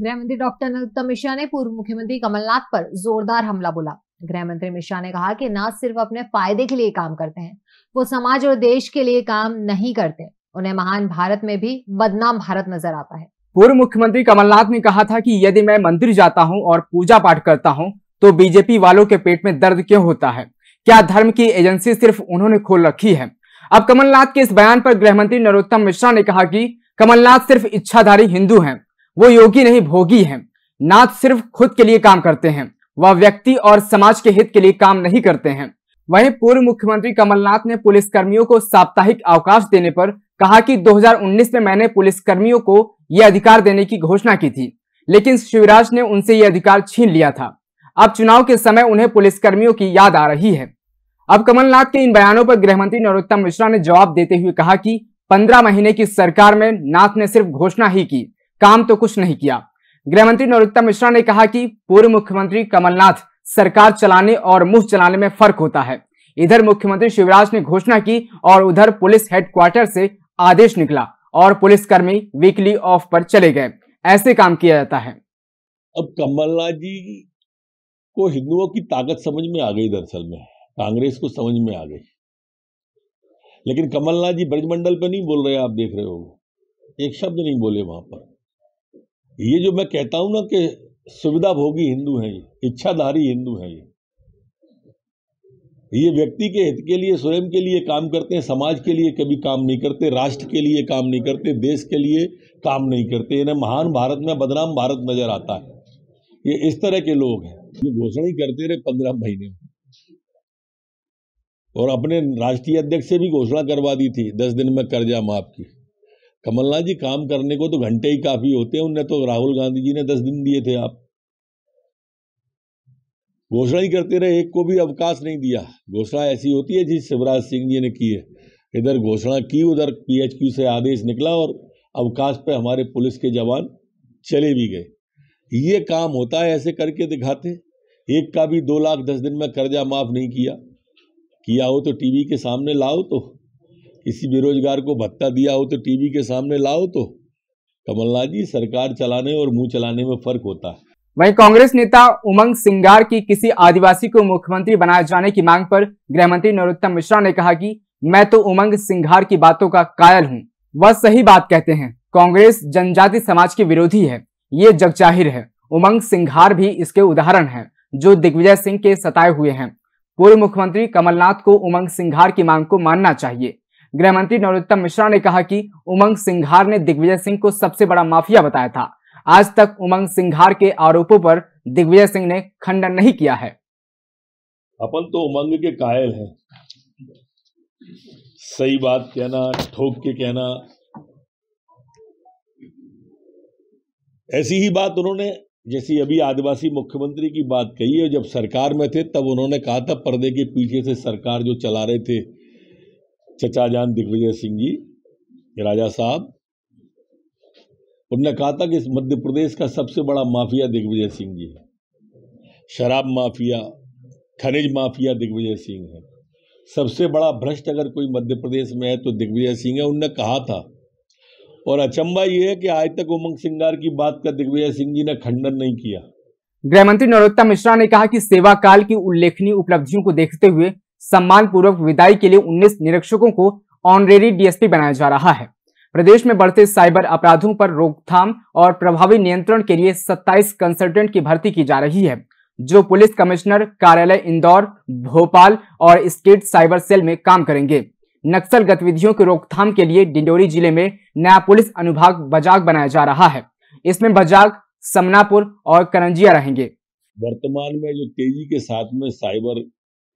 गृह मंत्री डॉक्टर नरोत्तम मिश्रा ने पूर्व मुख्यमंत्री कमलनाथ पर जोरदार हमला बोला गृह मंत्री मिश्रा ने कहा कि ना सिर्फ अपने फायदे के लिए काम करते हैं वो समाज और देश के लिए काम नहीं करते उन्हें महान भारत में भी बदनाम भारत नजर आता है पूर्व मुख्यमंत्री कमलनाथ ने कहा था कि यदि मैं मंदिर जाता हूं और पूजा पाठ करता हूं तो बीजेपी वालों के पेट में दर्द क्यों होता है क्या धर्म की एजेंसी सिर्फ उन्होंने खोल रखी है अब कमलनाथ के इस बयान पर गृह मंत्री नरोत्तम मिश्रा ने कहा कि कमलनाथ सिर्फ इच्छाधारी हिंदू हैं वो योगी नहीं भोगी हैं नाथ सिर्फ खुद के लिए काम करते हैं वह व्यक्ति और समाज के हित के लिए काम नहीं करते हैं वहीं पूर्व मुख्यमंत्री कमलनाथ ने पुलिसकर्मियों को साप्ताहिक अवकाश देने पर कहा कि 2019 में मैंने पुलिसकर्मियों को यह अधिकार देने की घोषणा की थी लेकिन शिवराज ने उनसे यह अधिकार छीन लिया था अब चुनाव के समय उन्हें पुलिसकर्मियों की याद आ रही है अब कमलनाथ के इन बयानों पर गृह मंत्री नरोत्तम मिश्रा ने जवाब देते हुए कहा कि पंद्रह महीने की सरकार में नाथ ने सिर्फ घोषणा ही की काम तो कुछ नहीं किया गृह मंत्री नरोत्तम मिश्रा ने कहा कि पूर्व मुख्यमंत्री कमलनाथ सरकार चलाने और मुंह चलाने में फर्क होता है इधर मुख्यमंत्री शिवराज ने घोषणा की और उधर पुलिस हेडक्वार्टर से आदेश निकला और पुलिसकर्मी वीकली ऑफ पर चले गए ऐसे काम किया जाता है अब कमलनाथ जी को हिंदुओं की ताकत समझ में आ गई दरअसल में कांग्रेस को समझ में आ गई लेकिन कमलनाथ जी ब्रजमंडल पे नहीं बोल रहे आप देख रहे हो एक शब्द नहीं बोले वहां पर ये जो मैं कहता हूं ना कि सुविधा भोगी हिंदू है ये इच्छाधारी हिंदू है ये ये व्यक्ति के हित के लिए स्वयं के लिए काम करते हैं समाज के लिए कभी काम नहीं करते राष्ट्र के लिए काम नहीं करते देश के लिए काम नहीं करते इन्हें महान भारत में बदनाम भारत नजर आता है ये इस तरह के लोग हैं ये घोषणा ही करते रहे पंद्रह महीने और अपने राष्ट्रीय अध्यक्ष से भी घोषणा करवा दी थी दस दिन में कर्जा माफ की कमलनाथ जी काम करने को तो घंटे ही काफी होते हैं उनने तो राहुल गांधी जी ने दस दिन दिए थे आप घोषणा ही करते रहे एक को भी अवकाश नहीं दिया घोषणा ऐसी होती है जिस शिवराज सिंह जी ने की है इधर घोषणा की उधर पीएचक्यू से आदेश निकला और अवकाश पे हमारे पुलिस के जवान चले भी गए ये काम होता है ऐसे करके दिखाते एक का भी दो लाख दस दिन में कर्जा माफ नहीं किया किया हो तो टीवी के सामने लाओ तो किसी बेरोजगार को भत्ता दिया हो तो टीवी के सामने लाओ तो कमलनाथ जी सरकार चलाने और मुंह चलाने में फर्क होता है वहीं कांग्रेस नेता उमंग सिंगार की किसी आदिवासी को मुख्यमंत्री बनाए जाने की मांग पर गृह मंत्री नरोत्तम मिश्रा ने कहा कि मैं तो उमंग सिंगार की बातों का कायल हूं वह सही बात कहते हैं कांग्रेस जनजाति समाज के विरोधी है ये जगजाहिर है उमंग सिंघार भी इसके उदाहरण है जो दिग्विजय सिंह के सताए हुए हैं पूर्व मुख्यमंत्री कमलनाथ को उमंग सिंघार की मांग को मानना चाहिए गृह मंत्री नरोत्तम मिश्रा ने कहा कि उमंग सिंघार ने दिग्विजय सिंह को सबसे बड़ा माफिया बताया था आज तक उमंग सिंघार के आरोपों पर दिग्विजय सिंह ने खंडन नहीं किया है अपन तो उमंग के कायल हैं सही बात कहना ठोक के कहना ऐसी ही बात उन्होंने जैसी अभी आदिवासी मुख्यमंत्री की बात कही है जब सरकार में थे तब उन्होंने कहा था पर्दे के पीछे से सरकार जो चला रहे थे चचा जान दिग्विजय सिंह जी राजा साहब उनने कहा था कि इस मध्य प्रदेश का सबसे बड़ा माफिया दिग्विजय सिंह जी है शराब माफिया खनिज माफिया दिग्विजय सिंह है सबसे बड़ा भ्रष्ट अगर कोई मध्य प्रदेश में है तो दिग्विजय सिंह है उनने कहा था और अचंबा यह है कि आज तक उमंग सिंगार की बात का दिग्विजय सिंह जी ने खंडन नहीं किया गृह मंत्री नरोत्तम मिश्रा ने कहा कि सेवा काल की उल्लेखनीय उपलब्धियों को देखते हुए सम्मान पूर्वक विदाई के लिए 19 निरीक्षकों को ऑनरेरी डीएसपी बनाया जा रहा है प्रदेश में बढ़ते साइबर अपराधों पर रोकथाम और प्रभावी नियंत्रण के लिए 27 कंसल्टेंट की भर्ती की जा रही है जो पुलिस कमिश्नर कार्यालय इंदौर भोपाल और स्टेट साइबर सेल में काम करेंगे नक्सल गतिविधियों की रोकथाम के लिए डिंडोरी जिले में नया पुलिस अनुभाग बजाग बनाया जा रहा है इसमें बजाग समनापुर और करंजिया रहेंगे वर्तमान में जो तेजी के साथ में साइबर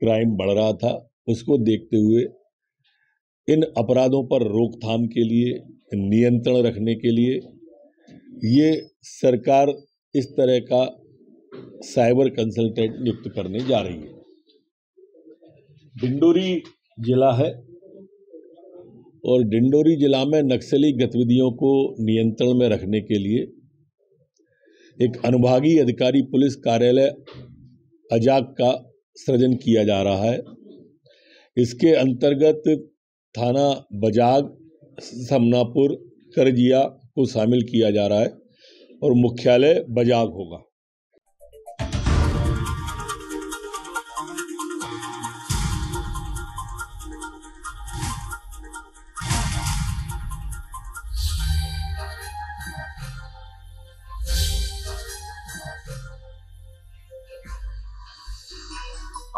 क्राइम बढ़ रहा था उसको देखते हुए इन अपराधों पर रोकथाम के लिए नियंत्रण रखने के लिए ये सरकार इस तरह का साइबर कंसल्टेंट नियुक्त करने जा रही है डिंडोरी जिला है और डिंडोरी जिला में नक्सली गतिविधियों को नियंत्रण में रखने के लिए एक अनुभागीय अधिकारी पुलिस कार्यालय अजाक का सृजन किया जा रहा है इसके अंतर्गत थाना बजाग समनापुर करजिया को शामिल किया जा रहा है और मुख्यालय बजाग होगा